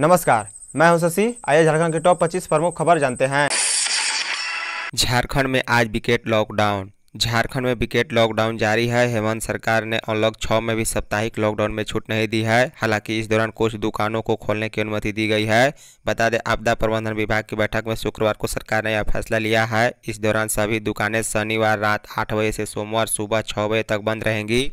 नमस्कार मैं हूं शशि आइए झारखंड के टॉप 25 प्रमुख खबर जानते हैं झारखंड में आज विकेट लॉकडाउन झारखंड में विकेट लॉकडाउन जारी है हेमंत सरकार ने अनलॉक छः में भी साप्ताहिक लॉकडाउन में छूट नहीं दी है हालांकि इस दौरान कुछ दुकानों को खोलने की अनुमति दी गई है बता दें आपदा प्रबंधन विभाग की बैठक में शुक्रवार को सरकार ने यह फैसला लिया है इस दौरान सभी दुकानें शनिवार रात आठ बजे से सोमवार सुबह छः बजे तक बंद रहेंगी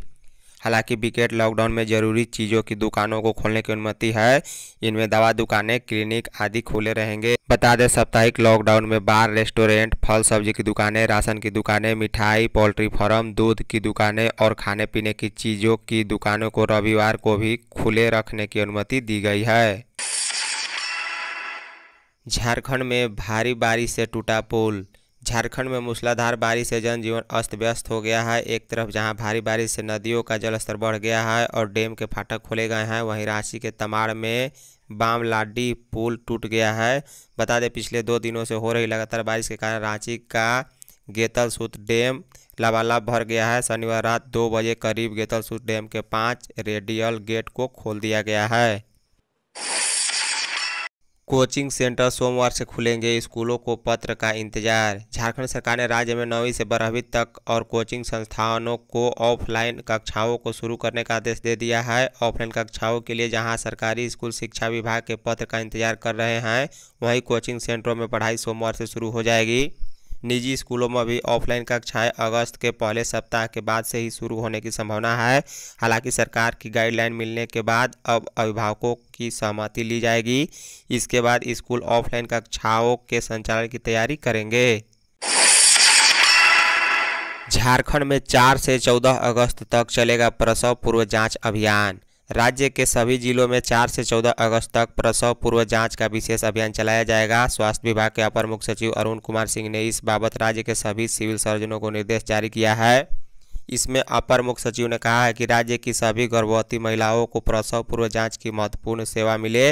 हालांकि विकेट लॉकडाउन में जरूरी चीज़ों की दुकानों को खोलने की अनुमति है इनमें दवा दुकानें क्लिनिक आदि खुले रहेंगे बता दें साप्ताहिक लॉकडाउन में बार रेस्टोरेंट फल सब्जी की दुकानें राशन की दुकानें मिठाई पोल्ट्री फार्म दूध की दुकानें और खाने पीने की चीज़ों की दुकानों को रविवार को भी खुले रखने की अनुमति दी गई है झारखंड में भारी बारिश से टूटा पुल झारखंड में मूसलाधार बारिश से जनजीवन अस्त व्यस्त हो गया है एक तरफ जहां भारी बारिश से नदियों का जलस्तर बढ़ गया है और डैम के फाटक खोले गए हैं वहीं रांची के तमाड़ में लाडी पुल टूट गया है बता दें पिछले दो दिनों से हो रही लगातार बारिश के कारण रांची का सूत डैम लबालाब भर गया है शनिवार रात दो बजे करीब गेतल सूत डैम के पांच रेडियल गेट को खोल दिया गया है कोचिंग सेंटर सोमवार से खुलेंगे स्कूलों को पत्र का इंतजार झारखंड सरकार ने राज्य में नौवीं से बारहवीं तक और कोचिंग संस्थानों को ऑफलाइन कक्षाओं को शुरू करने का आदेश दे दिया है ऑफलाइन कक्षाओं के लिए जहां सरकारी स्कूल शिक्षा विभाग के पत्र का इंतजार कर रहे हैं वहीं कोचिंग सेंटरों में पढ़ाई सोमवार से शुरू हो जाएगी निजी स्कूलों में भी ऑफलाइन कक्षाएं अगस्त के पहले सप्ताह के बाद से ही शुरू होने की संभावना है हालांकि सरकार की गाइडलाइन मिलने के बाद अब अभिभावकों की सहमति ली जाएगी इसके बाद स्कूल ऑफलाइन कक्षाओं के संचालन की तैयारी करेंगे झारखंड में चार से चौदह अगस्त तक चलेगा प्रसव पूर्व जांच अभियान राज्य के सभी जिलों में 4 से 14 अगस्त तक प्रसव पूर्व जांच का विशेष अभियान चलाया जाएगा स्वास्थ्य विभाग के अपर मुख्य सचिव अरुण कुमार सिंह ने इस बाबत राज्य के सभी सिविल सर्जनों को निर्देश जारी किया है इसमें अपर मुख्य सचिव ने कहा है कि राज्य की सभी गर्भवती महिलाओं को प्रसव पूर्व जांच की महत्वपूर्ण सेवा मिले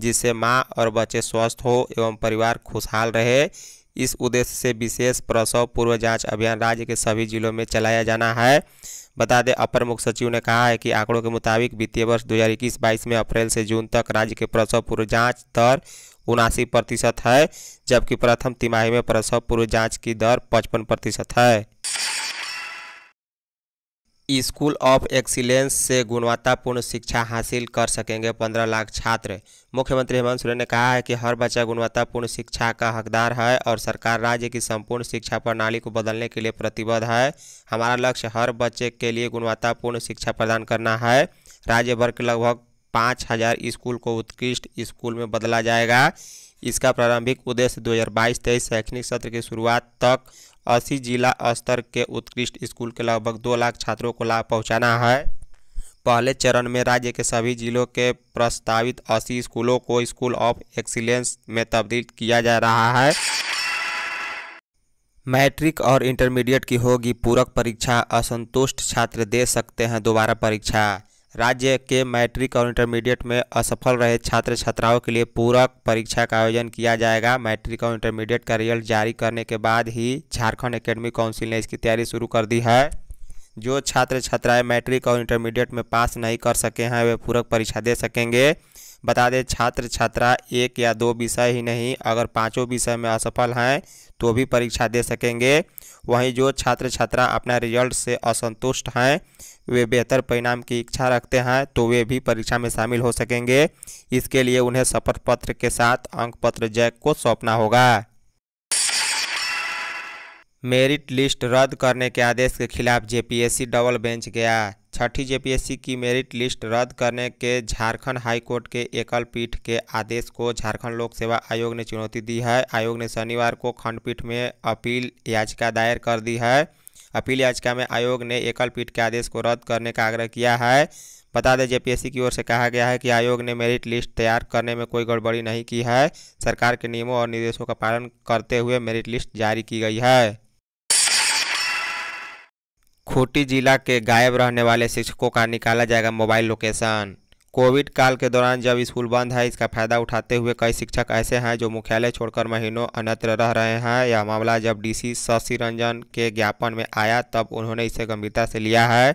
जिससे माँ और बच्चे स्वस्थ हो एवं परिवार खुशहाल रहे इस उद्देश्य से विशेष प्रसव पूर्व जांच अभियान राज्य के सभी जिलों में चलाया जाना है बता दें अपर मुख्य सचिव ने कहा है कि आंकड़ों के मुताबिक वित्तीय वर्ष दो हजार में अप्रैल से जून तक राज्य के प्रसव पूर्व जाँच दर उनासी प्रतिशत है जबकि प्रथम तिमाही में प्रसव पूर्व जाँच की दर पचपन प्रतिशत है स्कूल ऑफ एक्सीलेंस से गुणवत्तापूर्ण शिक्षा हासिल कर सकेंगे पंद्रह लाख छात्र मुख्यमंत्री हेमंत सोरेन ने कहा है कि हर बच्चा गुणवत्तापूर्ण शिक्षा का हकदार है और सरकार राज्य की संपूर्ण शिक्षा प्रणाली को बदलने के लिए प्रतिबद्ध है हमारा लक्ष्य हर बच्चे के लिए गुणवत्तापूर्ण शिक्षा प्रदान करना है राज्य भर के लगभग पाँच हज़ार स्कूल को उत्कृष्ट स्कूल में बदला जाएगा इसका प्रारंभिक उद्देश्य 2022-23 शैक्षणिक सत्र की शुरुआत तक अस्सी जिला स्तर के उत्कृष्ट स्कूल के लगभग दो लाख छात्रों को लाभ पहुँचाना है पहले चरण में राज्य के सभी जिलों के प्रस्तावित अस्सी स्कूलों को स्कूल ऑफ एक्सीलेंस में तब्दील किया जा रहा है मैट्रिक और इंटरमीडिएट की होगी पूरक परीक्षा असंतुष्ट छात्र दे सकते हैं दोबारा परीक्षा राज्य के मैट्रिक और इंटरमीडिएट में असफल रहे छात्र छात्राओं के लिए पूरक परीक्षा का आयोजन किया जाएगा मैट्रिक और इंटरमीडिएट का रिजल्ट जारी करने के बाद ही झारखंड एकेडमी काउंसिल ने इसकी तैयारी शुरू कर दी है जो छात्र छात्राएं मैट्रिक और इंटरमीडिएट में पास नहीं कर सके हैं वे पूरक परीक्षा दे सकेंगे बता दें छात्र छात्रा एक या दो विषय ही नहीं अगर पाँचों विषय में असफल हैं तो भी परीक्षा दे सकेंगे वहीं जो छात्र छात्रा अपना रिजल्ट से असंतुष्ट हैं वे बेहतर परिणाम की इच्छा रखते हैं तो वे भी परीक्षा में शामिल हो सकेंगे इसके लिए उन्हें शपथ पत्र के साथ अंक पत्र जैक को सौंपना होगा मेरिट लिस्ट रद्द करने के आदेश के खिलाफ जेपीएससी डबल बेंच गया छठी जेपीएससी की मेरिट लिस्ट रद्द करने के झारखंड हाईकोर्ट के एकल पीठ के आदेश को झारखंड लोक सेवा आयोग ने चुनौती दी है आयोग ने शनिवार को खंडपीठ में अपील याचिका दायर कर दी है अपील याचिका में आयोग ने एकल पीठ के आदेश को रद्द करने का आग्रह किया है बता दें जेपीएससी की ओर से कहा गया है कि आयोग ने मेरिट लिस्ट तैयार करने में कोई गड़बड़ी नहीं की है सरकार के नियमों और निर्देशों का पालन करते हुए मेरिट लिस्ट जारी की गई है खूंटी जिला के गायब रहने वाले शिक्षकों का निकाला जाएगा मोबाइल लोकेशन कोविड काल के दौरान जब स्कूल बंद है इसका फायदा उठाते हुए कई शिक्षक ऐसे हैं जो मुख्यालय छोड़कर महीनों अन्यत्र रह रहे हैं यह मामला जब डीसी शशि रंजन के ज्ञापन में आया तब उन्होंने इसे गंभीरता से लिया है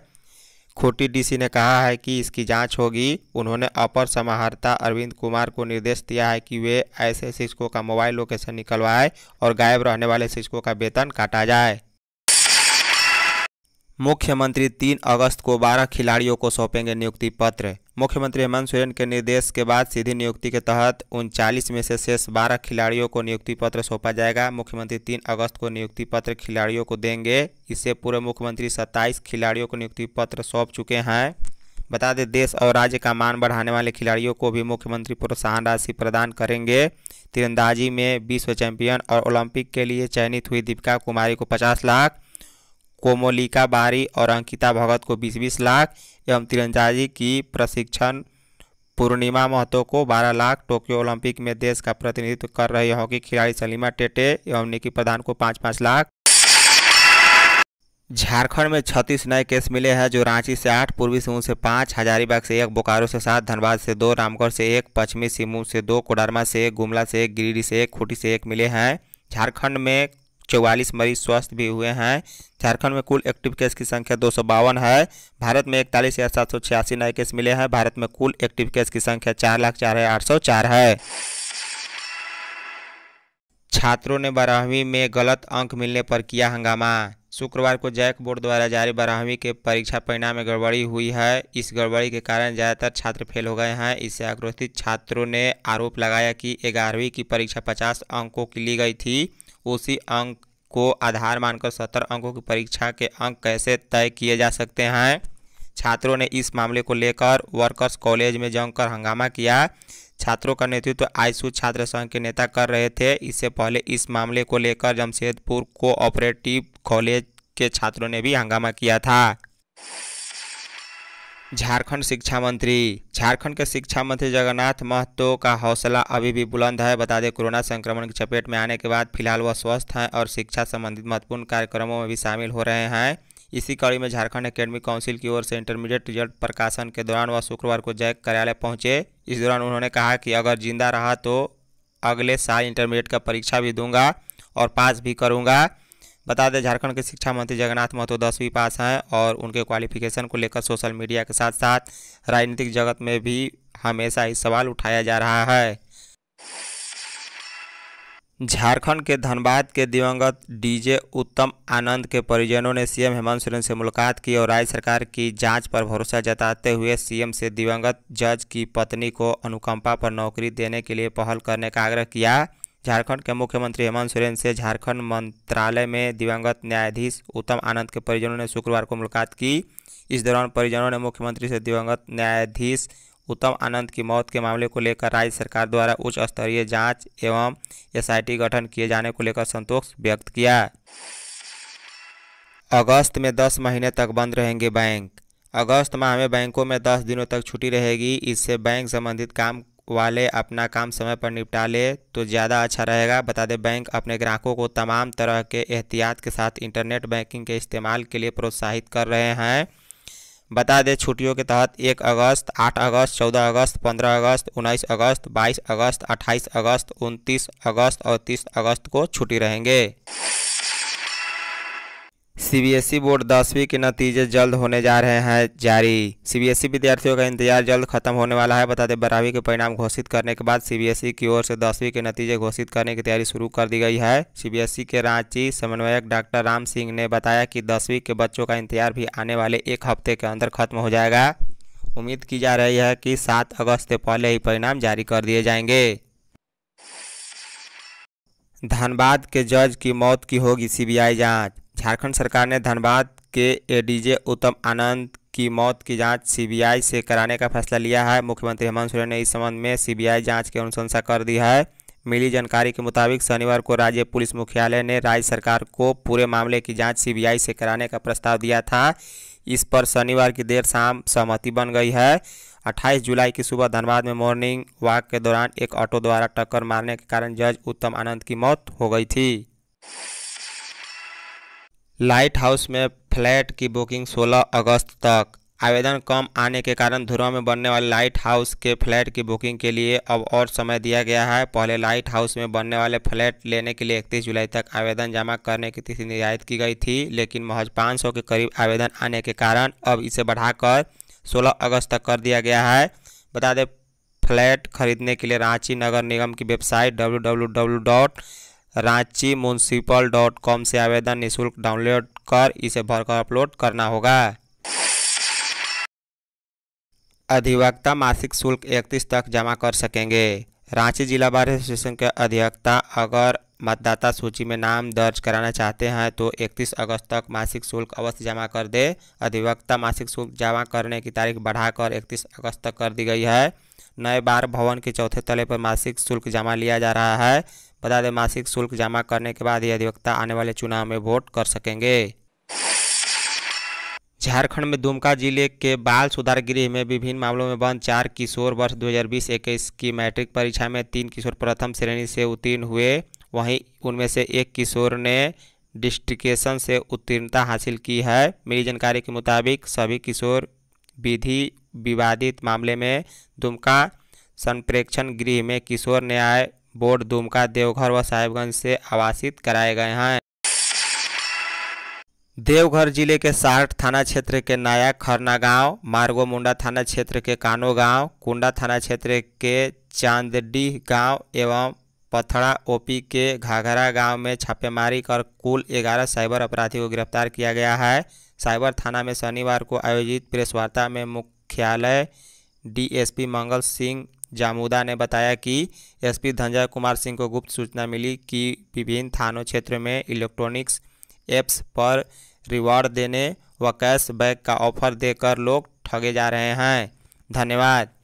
खूटी डीसी ने कहा है कि इसकी जांच होगी उन्होंने अपर समाहर्ता अरविंद कुमार को निर्देश दिया है कि वे ऐसे शिक्षकों का मोबाइल लोकेशन निकलवाए और गायब रहने वाले शिक्षकों का वेतन काटा जाए मुख्यमंत्री तीन अगस्त को बारह खिलाड़ियों को सौंपेंगे नियुक्ति पत्र मुख्यमंत्री हेमंत सोरेन के निर्देश के बाद सीधी नियुक्ति के तहत उनचालीस में से शेष बारह खिलाड़ियों को नियुक्ति पत्र सौंपा जाएगा मुख्यमंत्री तीन अगस्त को नियुक्ति पत्र खिलाड़ियों को देंगे इससे पूर्व मुख्यमंत्री सत्ताईस खिलाड़ियों को नियुक्ति पत्र सौंप चुके हैं बता दें देश और राज्य का मान बढ़ाने वाले खिलाड़ियों को भी मुख्यमंत्री प्रोत्साहन राशि प्रदान करेंगे तीरंदाजी में विश्व चैंपियन और ओलंपिक के लिए चयनित हुई दीपिका कुमारी को पचास लाख कोमोलिका बारी और अंकिता भगत को 20-20 लाख एवं तिरंदाजी की प्रशिक्षण पूर्णिमा महतो को 12 लाख टोक्यो ओलंपिक में देश का प्रतिनिधित्व कर रही हॉकी खिलाड़ी सलीमा टेटे एवं निकी प्रधान को पाँच पाँच लाख झारखंड में छत्तीस नए केस मिले हैं जो रांची से आठ पूर्वी सिंहभूम से पाँच हजारीबाग से एक बोकारो से सात धनबाद से दो रामगढ़ से एक पश्चिमी सिंहभूम से दो कोडरमा से एक गुमला से एक गिरिडीह से एक खूंटी से एक मिले हैं झारखंड में चौवालीस मरीज स्वस्थ भी हुए हैं झारखंड में कुल एक्टिव केस की संख्या दो है भारत में इकतालीस हज़ार सात सौ छियासी नए केस मिले हैं भारत में कुल एक्टिव केस की संख्या चार लाख चार हज़ार आठ सौ चार है छात्रों ने बारहवीं में गलत अंक मिलने पर किया हंगामा शुक्रवार को जैक बोर्ड द्वारा जारी बारहवीं के परीक्षा परिणाम में गड़बड़ी हुई है इस गड़बड़ी के कारण ज़्यादातर छात्र फेल हो गए हैं इससे आक्रोशित छात्रों ने आरोप लगाया कि ग्यारहवीं की परीक्षा पचास अंकों की ली गई थी उसी अंक को आधार मानकर सत्तर अंकों की परीक्षा के अंक कैसे तय किए जा सकते हैं छात्रों ने इस मामले को लेकर वर्कर्स कॉलेज में जमकर हंगामा किया छात्रों का नेतृत्व तो आईसू छात्र संघ के नेता कर रहे थे इससे पहले इस मामले को लेकर जमशेदपुर कोऑपरेटिव कॉलेज के छात्रों ने भी हंगामा किया था झारखंड शिक्षा मंत्री झारखंड के शिक्षा मंत्री जगन्नाथ महतो का हौसला अभी भी बुलंद है बता दें कोरोना संक्रमण की चपेट में आने के बाद फिलहाल वह स्वस्थ हैं और शिक्षा संबंधित महत्वपूर्ण कार्यक्रमों में भी शामिल हो रहे हैं इसी कड़ी में झारखंड एकेडमी काउंसिल की ओर से इंटरमीडिएट रिजल्ट प्रकाशन के दौरान वह शुक्रवार को जैक कार्यालय पहुँचे इस दौरान उन्होंने कहा कि अगर जिंदा रहा तो अगले साल इंटरमीडिएट का परीक्षा भी दूंगा और पास भी करूँगा बता दें झारखंड के शिक्षा मंत्री जगन्नाथ महतो दसवीं पास हैं और उनके क्वालिफिकेशन को लेकर सोशल मीडिया के साथ साथ राजनीतिक जगत में भी हमेशा ही सवाल उठाया जा रहा है झारखंड के धनबाद के दिवंगत डीजे उत्तम आनंद के परिजनों ने सीएम हेमंत सोरेन से मुलाकात की और राज्य सरकार की जांच पर भरोसा जताते हुए सीएम से दिवंगत जज की पत्नी को अनुकंपा पर नौकरी देने के लिए पहल करने का आग्रह किया झारखंड के मुख्यमंत्री हेमंत सोरेन से झारखंड मंत्रालय में दिवंगत न्यायाधीश उत्तम आनंद के परिजनों ने शुक्रवार को मुलाकात की इस दौरान परिजनों ने मुख्यमंत्री से दिवंगत न्यायाधीश उत्तम आनंद की मौत के मामले को लेकर राज्य सरकार द्वारा उच्च स्तरीय जांच एवं एसआईटी गठन किए जाने को लेकर संतोष व्यक्त किया अगस्त में 10 महीने तक बंद रहेंगे बैंक अगस्त माह में बैंकों में 10 दिनों तक छुट्टी रहेगी इससे बैंक संबंधित काम वाले अपना काम समय पर निपटा ले तो ज़्यादा अच्छा रहेगा बता दें बैंक अपने ग्राहकों को तमाम तरह के एहतियात के साथ इंटरनेट बैंकिंग के इस्तेमाल के लिए प्रोत्साहित कर रहे हैं बता दें छुट्टियों के तहत एक अगस्त आठ अगस्त चौदह अगस्त पंद्रह अगस्त उन्नीस अगस्त बाईस अगस्त अट्ठाईस अगस्त उनतीस अगस्त और तीस अगस्त को छुट्टी रहेंगे सीबीएसई बोर्ड दसवीं के नतीजे जल्द होने जा रहे हैं जारी सीबीएसई विद्यार्थियों का इंतजार जल्द खत्म होने वाला है बता दें बारहवीं के परिणाम घोषित करने के बाद सीबीएसई की ओर से दसवीं के नतीजे घोषित करने की तैयारी शुरू कर दी गई है सीबीएसई के रांची समन्वयक डॉक्टर राम सिंह ने बताया कि दसवीं के बच्चों का इंतजार भी आने वाले एक हफ्ते के अंदर खत्म हो जाएगा उम्मीद की जा रही है कि सात अगस्त से पहले ही परिणाम जारी कर दिए जाएंगे धनबाद के जज की मौत की होगी सीबीआई जांच झारखंड सरकार ने धनबाद के एडीजे उत्तम आनंद की मौत की जांच सीबीआई से कराने का फैसला लिया है मुख्यमंत्री हेमंत सोरेन ने इस संबंध में सीबीआई जांच की अनुशंसा कर दी है मिली जानकारी के मुताबिक शनिवार को राज्य पुलिस मुख्यालय ने राज्य सरकार को पूरे मामले की जांच सीबीआई से कराने का प्रस्ताव दिया था इस पर शनिवार की देर शाम सहमति बन गई है 28 जुलाई की सुबह धनबाद में मॉर्निंग वॉक के दौरान एक ऑटो द्वारा टक्कर मारने के कारण जज उत्तम आनंद की मौत हो गई थी लाइट हाउस में फ्लैट की बुकिंग 16 अगस्त तक आवेदन कम आने के कारण धुरा में बनने वाले लाइट हाउस के फ्लैट की बुकिंग के लिए अब और समय दिया गया है पहले लाइट हाउस में बनने वाले फ्लैट लेने के लिए इकतीस जुलाई तक आवेदन जमा करने की तिथि निर्धारित की गई थी लेकिन महज पाँच के करीब आवेदन आने के कारण अब इसे बढ़ाकर सोलह अगस्त तक कर दिया गया है बता दें फ्लैट खरीदने के लिए रांची नगर निगम की website W Ranchi municipal dot com से आवेदन निःशुल्क डाउनलोड कर इसे भरकर अपलोड करना होगा अधिवक्ता मासिक शुल्क इकतीस तक जमा कर सकेंगे रांची जिला बार एसोसिएशन के अधिवक्ता अगर मतदाता सूची में नाम दर्ज कराना चाहते हैं तो 31 अगस्त तक मासिक शुल्क अवश्य जमा कर दे अधिवक्ता मासिक शुल्क जमा करने की तारीख बढ़ाकर 31 अगस्त तक कर दी गई है नए बार भवन के चौथे तले पर मासिक शुल्क जमा लिया जा रहा है बता दें मासिक शुल्क जमा करने के बाद ये अधिवक्ता आने वाले चुनाव में वोट कर सकेंगे झारखंड में दुमका जिले के बाल सुधार गृह में विभिन्न मामलों में बंद चार किशोर वर्ष 2020 हजार की मैट्रिक परीक्षा में तीन किशोर प्रथम श्रेणी से उत्तीर्ण हुए वहीं उनमें से एक किशोर ने डिस्ट्रिकेशन से उत्तीर्णता हासिल की है मिली जानकारी के मुताबिक सभी किशोर विधि विवादित मामले में दुमका संप्रेक्षण गृह में किशोर न्याय बोर्ड दुमका देवघर व साहिबगंज से आवासित कराए गए हैं देवघर जिले के साहठ थाना क्षेत्र के नायक खरना गांव मार्गो मुंडा थाना क्षेत्र के कानो गांव कुंडा थाना क्षेत्र के चांदडीह गांव एवं पथड़ा ओपी के घाघरा गांव में छापेमारी कर कुल 11 साइबर अपराधी को गिरफ्तार किया गया है साइबर थाना में शनिवार को आयोजित प्रेस वार्ता में मुख्यालय डीएसपी मंगल सिंह जामुदा ने बताया कि एसपी धनजय कुमार सिंह को गुप्त सूचना मिली कि विभिन्न थानों क्षेत्रों में इलेक्ट्रॉनिक्स एप्स पर रिवॉर्ड देने व कैशबैक का ऑफर देकर लोग ठगे जा रहे हैं धन्यवाद